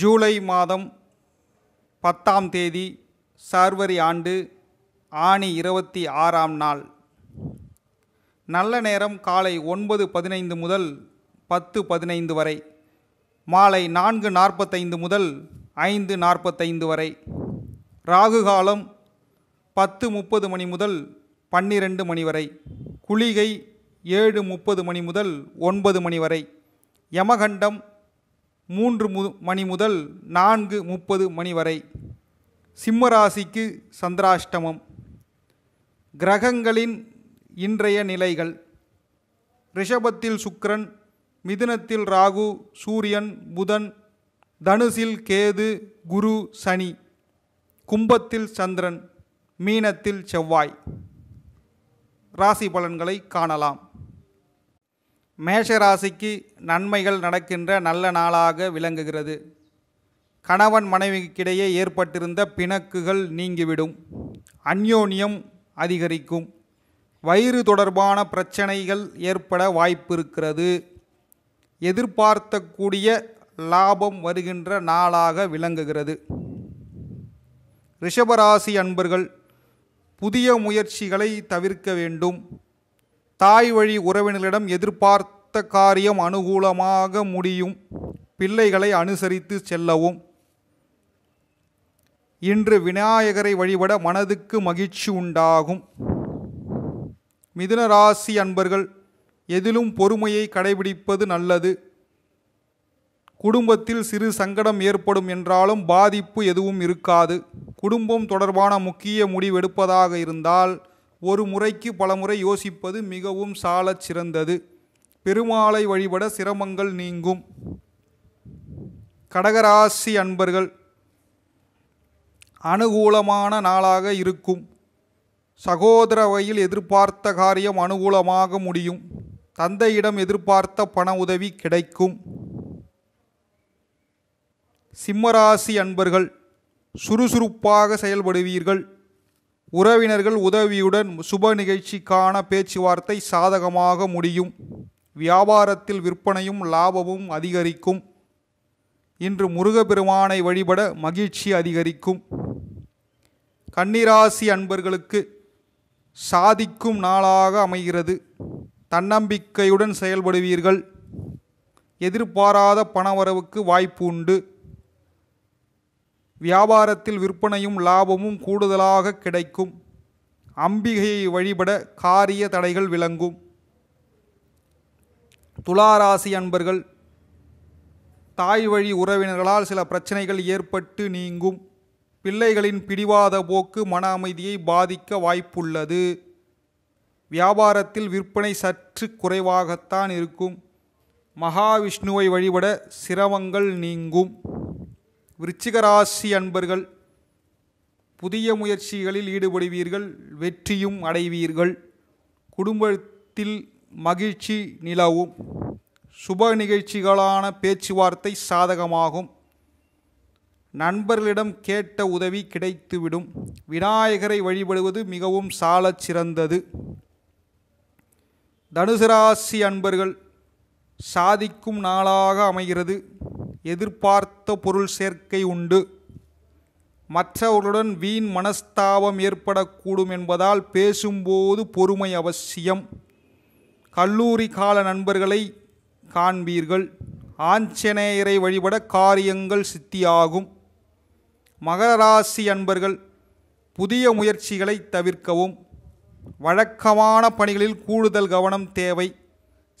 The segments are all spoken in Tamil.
ஜூலை மாதம் பத்தாம் தேதி சார்வரி ஆண்டு ஆணி இருபத்தி ஆறாம் நாள் நல்ல நேரம் காலை ஒன்பது பதினைந்து முதல் பத்து பதினைந்து வரை மாலை நான்கு நாற்பத்தைந்து முதல் ஐந்து நாற்பத்தைந்து வரை ராகு காலம் பத்து முப்பது மணி முதல் பன்னிரண்டு மணி வரை குளிகை ஏழு முப்பது மணி முதல் ஒன்பது மணி வரை யமகண்டம் மூன்று மு மணி முதல் நான்கு முப்பது மணி வரை சிம்மராசிக்கு சந்திராஷ்டமம் கிரகங்களின் இன்றைய நிலைகள் ரிஷபத்தில் சுக்ரன் மிதுனத்தில் ராகு சூரியன் புதன் தனுசில் கேது குரு சனி கும்பத்தில் சந்திரன் மீனத்தில் செவ்வாய் ராசி பலன்களை காணலாம் மேஷராசிக்கு நன்மைகள் நடக்கின்ற நல்ல நாளாக விளங்குகிறது கணவன் மனைவிக்கிடையே ஏற்பட்டிருந்த பிணக்குகள் நீங்கிவிடும் அந்யோன்யம் அதிகரிக்கும் வயிறு தொடர்பான பிரச்சனைகள் ஏற்பட வாய்ப்பிருக்கிறது எதிர்பார்த்தக்கூடிய லாபம் வருகின்ற நாளாக விளங்குகிறது ரிஷபராசி அன்பர்கள் புதிய முயற்சிகளை தவிர்க்க வேண்டும் தாய் வழி உறவினர்களிடம் எதிர்பார்த்த காரியம் அனுகூலமாக முடியும் பிள்ளைகளை அனுசரித்து செல்லவும் இன்று விநாயகரை வழிபட மனதுக்கு மகிழ்ச்சி உண்டாகும் மிதுனராசி அன்பர்கள் எதிலும் பொறுமையை கடைபிடிப்பது நல்லது குடும்பத்தில் சிறு சங்கடம் ஏற்படும் என்றாலும் பாதிப்பு எதுவும் இருக்காது குடும்பம் தொடர்பான முக்கிய முடிவெடுப்பதாக இருந்தால் ஒரு முறைக்கு பலமுறை யோசிப்பது மிகவும் சாலச் சிறந்தது பெருமாளை வழிபட சிரமங்கள் நீங்கும் கடகராசி அன்பர்கள் அனுகூலமான நாளாக இருக்கும் சகோதர வகையில் எதிர்பார்த்த காரியம் அனுகூலமாக முடியும் தந்தையிடம் எதிர்பார்த்த பண உதவி கிடைக்கும் சிம்மராசி அன்பர்கள் சுறுசுறுப்பாக செயல்படுவீர்கள் உறவினர்கள் உதவியுடன் சுப நிகழ்ச்சிக்கான பேச்சுவார்த்தை சாதகமாக முடியும் வியாபாரத்தில் விற்பனையும் லாபமும் அதிகரிக்கும் இன்று முருகப்பெருமானை வழிபட மகிழ்ச்சி அதிகரிக்கும் கன்னிராசி அன்பர்களுக்கு சாதிக்கும் நாளாக அமைகிறது தன்னம்பிக்கையுடன் செயல்படுவீர்கள் எதிர்பாராத பணவரவுக்கு வாய்ப்பு உண்டு வியாபாரத்தில் விற்பனையும் லாபமும் கூடுதலாக கிடைக்கும் அம்பிகையை வழிபட காரிய தடைகள் விளங்கும் துளாராசி அன்பர்கள் தாய் வழி உறவினர்களால் சில பிரச்சனைகள் ஏற்பட்டு நீங்கும் பிள்ளைகளின் பிடிவாத போக்கு மன அமைதியை பாதிக்க வாய்ப்புள்ளது வியாபாரத்தில் விற்பனை சற்று குறைவாகத்தான் இருக்கும் மகாவிஷ்ணுவை வழிபட சிரமங்கள் நீங்கும் விருச்சிகராசி அன்பர்கள் புதிய முயற்சிகளில் ஈடுபடுவீர்கள் வெற்றியும் அடைவீர்கள் குடும்பத்தில் மகிழ்ச்சி நிலவும் சுப நிகழ்ச்சிகளான பேச்சுவார்த்தை சாதகமாகும் நண்பர்களிடம் கேட்ட உதவி கிடைத்துவிடும் விநாயகரை வழிபடுவது மிகவும் சாலச் சிறந்தது தனுசு ராசி அன்பர்கள் சாதிக்கும் நாளாக அமைகிறது எதிர்பார்த்த பொருள் சேர்க்கை உண்டு மற்றவர்களுடன் வீண் மனஸ்தாபம் ஏற்படக்கூடும் என்பதால் பேசும்போது பொறுமை அவசியம் கல்லூரி கால நண்பர்களை காண்பீர்கள் ஆஞ்சநேயரை வழிபட காரியங்கள் சித்தியாகும் மகர ராசி அன்பர்கள் புதிய முயற்சிகளை தவிர்க்கவும் வழக்கமான பணிகளில் கூடுதல் கவனம் தேவை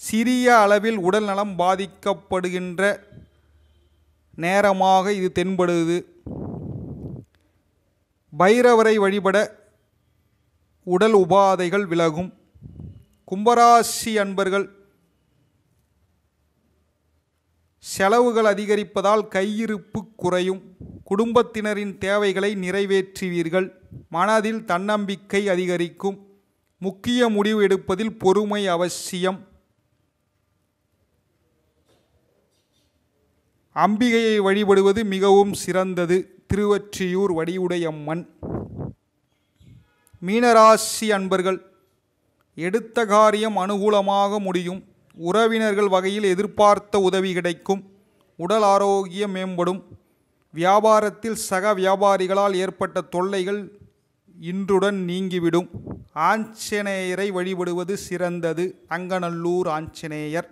சிறிய அளவில் உடல்நலம் பாதிக்கப்படுகின்ற நேரமாக இது தென்படுது பைரவரை வழிபட உடல் உபாதைகள் விலகும் கும்பராசி அன்பர்கள் செலவுகள் அதிகரிப்பதால் கையிருப்பு குறையும் குடும்பத்தினரின் தேவைகளை நிறைவேற்றுவீர்கள் மனதில் தன்னம்பிக்கை அதிகரிக்கும் முக்கிய முடிவு எடுப்பதில் பொறுமை அவசியம் அம்பிகையை வழிபடுவது மிகவும் சிறந்தது திருவற்றியூர் வடிவுடையம்மன் மீனராசி அன்பர்கள் எடுத்த காரியம் அனுகூலமாக முடியும் உறவினர்கள் வகையில் எதிர்பார்த்த உதவி கிடைக்கும் உடல் ஆரோக்கியம் மேம்படும் வியாபாரத்தில் சக வியாபாரிகளால் ஏற்பட்ட தொல்லைகள் இன்றுடன் நீங்கிவிடும் ஆஞ்சநேயரை வழிபடுவது சிறந்தது அங்கநல்லூர் ஆஞ்சநேயர்